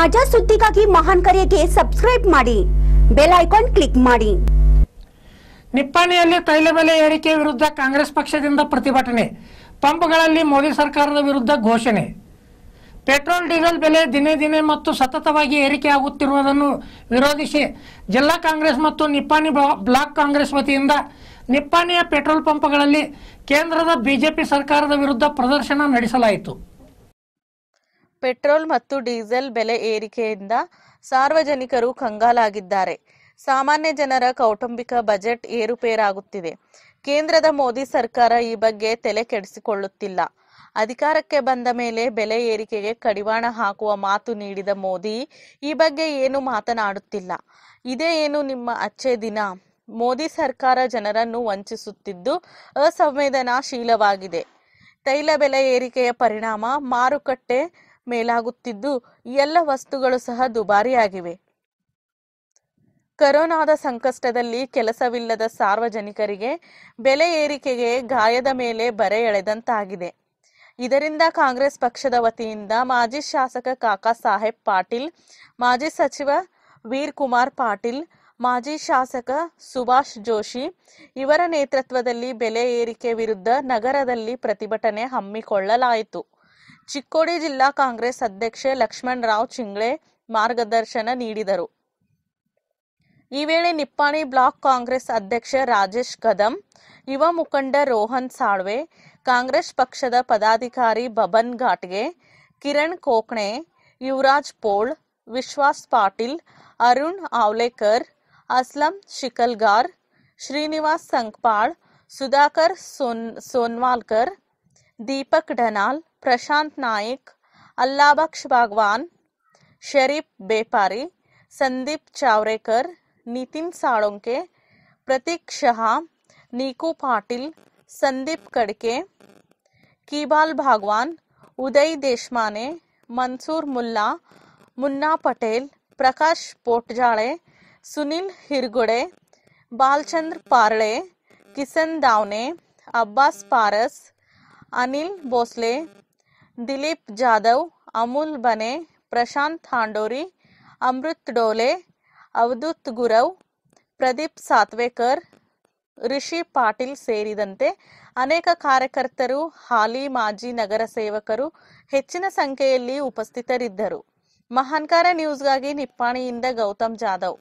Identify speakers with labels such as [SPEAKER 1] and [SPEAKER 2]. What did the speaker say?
[SPEAKER 1] ತಾಜಾ ಸುದ್ದಿಗಾಗಿ ಮಹಾನ್ ಕರೆಗೆ ಸಬ್ಸ್ಕ್ರೈಬ್ ಮಾಡಿ ಬೆಲ್ ಐಕಾನ್ ಕ್ಲಿಕ್ ಮಾಡಿ ನಿಪ್ಪಾಣಿಯಲ್ಲಿ ತೈಲ ಬೆಲೆ ಏರಿಕೆ ವಿರುದ್ಧ ಕಾಂಗ್ರೆಸ್ ಪಕ್ಷದಿಂದ ಪ್ರತಿಭಟನೆ ಪಂಪ್ಗಳಲ್ಲಿ ಮೋದಿ ಸರ್ಕಾರದ ವಿರುದ್ಧ ಘೋಷಣೆ ಪೆಟ್ರೋಲ್ ಡೀಸೆಲ್ ಬೆಲೆ ದಿನೇ ದಿನೇ ಮತ್ತು ಸತತವಾಗಿ ಏರಿಕೆ ಆಗುತ್ತಿರುವುದನ್ನು ವಿರೋಧಿಸಿ ಜಿಲ್ಲಾ ಕಾಂಗ್ರೆಸ್ ಮತ್ತು ನಿಪ್ಪಾಣಿ ಬ್ಲಾಕ್ ಕಾಂಗ್ರೆಸ್ ವತಿಯಿಂದ ನಿಪ್ಪಾಣಿಯ ಪೆಟ್ರೋಲ್ ಪಂಪ್ಗಳಲ್ಲಿ ಕೇಂದ್ರದ ಬಿಜೆಪಿ ಸರ್ಕಾರದ ವಿರುದ್ಧ ಪ್ರದರ್ಶನ ನಡೆಸಲಾಯಿತು
[SPEAKER 2] ಪೆಟ್ರೋಲ್ ಮತ್ತು ಡೀಸೆಲ್ ಬೆಲೆ ಏರಿಕೆಯಿಂದ ಸಾರ್ವಜನಿಕರು ಕಂಗಾಲಾಗಿದ್ದಾರೆ ಸಾಮಾನ್ಯ ಜನರ ಕೌಟುಂಬಿಕ ಬಜೆಟ್ ಏರುಪೇರಾಗುತ್ತಿದೆ ಕೇಂದ್ರದ ಮೋದಿ ಸರ್ಕಾರ ಈ ಬಗ್ಗೆ ತಲೆ ಕೆಡಿಸಿಕೊಳ್ಳುತ್ತಿಲ್ಲ ಅಧಿಕಾರಕ್ಕೆ ಬಂದ ಮೇಲೆ ಬೆಲೆ ಏರಿಕೆಗೆ ಕಡಿವಾಣ ಹಾಕುವ ಮಾತು ನೀಡಿದ ಮೋದಿ ಈ ಬಗ್ಗೆ ಏನು ಮಾತನಾಡುತ್ತಿಲ್ಲ ಇದೇ ಏನು ನಿಮ್ಮ ಅಚ್ಚೆ ದಿನ ಮೋದಿ ಸರ್ಕಾರ ಜನರನ್ನು ವಂಚಿಸುತ್ತಿದ್ದು ಅಸಂವೇದನಾಶೀಲವಾಗಿದೆ ತೈಲ ಬೆಲೆ ಏರಿಕೆಯ ಪರಿಣಾಮ ಮಾರುಕಟ್ಟೆ ಮೇಲಾಗುತ್ತಿದ್ದು ಎಲ್ಲ ವಸ್ತುಗಳು ಸಹ ದುಬಾರಿಯಾಗಿವೆ ಕರೋನಾದ ಸಂಕಷ್ಟದಲ್ಲಿ ಕೆಲಸವಿಲ್ಲದ ಸಾರ್ವಜನಿಕರಿಗೆ ಬೆಲೆ ಏರಿಕೆಗೆ ಗಾಯದ ಮೇಲೆ ಬರೆ ಎಳೆದಂತಾಗಿದೆ ಇದರಿಂದ ಕಾಂಗ್ರೆಸ್ ಪಕ್ಷದ ವತಿಯಿಂದ ಮಾಜಿ ಶಾಸಕ ಕಾಕಾ ಸಾಹೇಬ್ ಪಾಟೀಲ್ ಮಾಜಿ ಸಚಿವ ವೀರ್ ಕುಮಾರ್ ಪಾಟೀಲ್ ಮಾಜಿ ಶಾಸಕ ಸುಭಾಷ್ ಜೋಶಿ ಇವರ ನೇತೃತ್ವದಲ್ಲಿ ಬೆಲೆ ಏರಿಕೆ ವಿರುದ್ಧ ನಗರದಲ್ಲಿ ಪ್ರತಿಭಟನೆ ಹಮ್ಮಿಕೊಳ್ಳಲಾಯಿತು ಚಿಕ್ಕೋಡಿ ಜಿಲ್ಲಾ ಕಾಂಗ್ರೆಸ್ ಅಧ್ಯಕ್ಷೆ ಲಕ್ಷ್ಮಣ್ ರಾವ್ ಚಿಂಗ್ಳೆ ಮಾರ್ಗದರ್ಶನ ನೀಡಿದರು ಈ ವೇಳೆ ನಿಪ್ಪಾಣಿ ಬ್ಲಾಕ್ ಕಾಂಗ್ರೆಸ್ ಅಧ್ಯಕ್ಷ ರಾಜೇಶ್ ಕದಂ ಯುವ ಮುಖಂಡ ರೋಹನ್ ಸಾಳ್ವೆ ಕಾಂಗ್ರೆಸ್ ಪಕ್ಷದ ಪದಾಧಿಕಾರಿ ಬಬನ್ ಘಾಟ್ಗೆ ಕಿರಣ್ ಕೋಕ್ಣೆ ಯುವರಾಜ್ ಪೋಳ್ ವಿಶ್ವಾಸ್ ಪಾಟೀಲ್ ಅರುಣ್ ಆವ್ಲೇಕರ್ ಅಸ್ಲಂ ಶಿಕಲ್ಗಾರ್ ಶ್ರೀನಿವಾಸ್ ಸಂಕ್ಪಾಳ್ ಸುಧಾಕರ್ ಸೋನ್ ಸೋನ್ವಾಲ್ಕರ್ ದೀಪಕ್ ಡನಾಲ್ प्रशांत नाइक अल्लाह बागवान शरीफ बेपारी संदीप चावरेकर नितिन साड़ोंके प्रतीक शाह नीकू पाटिल संदीप कड़के कीबाल भागवान उदय देशमाने मंसूर मुल्ला मुन्ना पटेल प्रकाश पोटजाड़े सुनील हिरगुड़े बालचंद्र पारड़े किसन दावने अब्बास पारस अनिल भोसले ದಿಲೀಪ್ ಜಾಧವ್ ಅಮುಲ್ ಬನೆ ಪ್ರಶಾಂತ್ ಹಾಂಡೋರಿ ಅಮೃತ್ ಡೋಲೆ ಅವಧೂತ್ ಗುರವ್ ಪ್ರದೀಪ್ ಸಾತ್ವೇಕರ್ ರಿಷಿ ಪಾಟೀಲ್ ಸೇರಿದಂತೆ ಅನೇಕ ಕಾರ್ಯಕರ್ತರು ಹಾಲಿ ಮಾಜಿ ನಗರ ಸೇವಕರು ಹೆಚ್ಚಿನ ಸಂಖ್ಯೆಯಲ್ಲಿ ಉಪಸ್ಥಿತರಿದ್ದರು ಮಹಾನ್ಕಾರ ನ್ಯೂಸ್ಗಾಗಿ ನಿಪ್ಪಾಣಿಯಿಂದ ಗೌತಮ್ ಜಾಧವ್